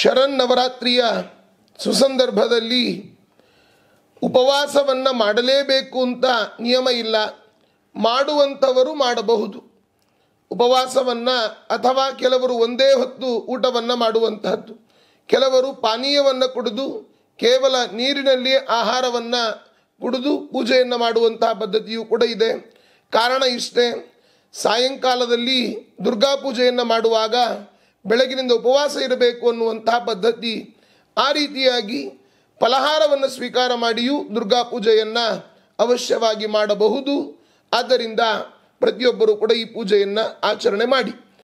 ಶರನ್ನವರಾತ್ರಿಯ ಸುಸಂದರ್ಭದಲ್ಲಿ ಉಪವಾಸವನ್ನು ಮಾಡಲೇಬೇಕು ಅಂತ ನಿಯಮ ಇಲ್ಲ ಮಾಡುವಂಥವರು ಮಾಡಬಹುದು ಉಪವಾಸವನ್ನು ಅಥವಾ ಕೆಲವರು ಒಂದೇ ಹೊತ್ತು ಊಟವನ್ನು ಮಾಡುವಂತಹದ್ದು ಕೆಲವರು ಪಾನೀಯವನ್ನು ಕುಡಿದು ಕೇವಲ ನೀರಿನಲ್ಲಿ ಆಹಾರವನ್ನು ಕುಡಿದು ಪೂಜೆಯನ್ನು ಮಾಡುವಂತಹ ಪದ್ಧತಿಯು ಕೂಡ ಇದೆ ಕಾರಣ ಇಷ್ಟೇ ಸಾಯಂಕಾಲದಲ್ಲಿ ದುರ್ಗಾ ಪೂಜೆಯನ್ನು ಮಾಡುವಾಗ ಬೆಳಗಿನಿಂದ ಉಪವಾಸ ಇರಬೇಕು ಅನ್ನುವಂತಹ ಪದ್ಧತಿ ಆ ರೀತಿಯಾಗಿ ಫಲಹಾರವನ್ನು ಸ್ವೀಕಾರ ಮಾಡಿಯೂ ದುರ್ಗಾ ಪೂಜೆಯನ್ನು ಅವಶ್ಯವಾಗಿ ಮಾಡಬಹುದು ಆದ್ದರಿಂದ ಪ್ರತಿಯೊಬ್ಬರೂ ಕೂಡ ಈ ಪೂಜೆಯನ್ನು ಆಚರಣೆ ಮಾಡಿ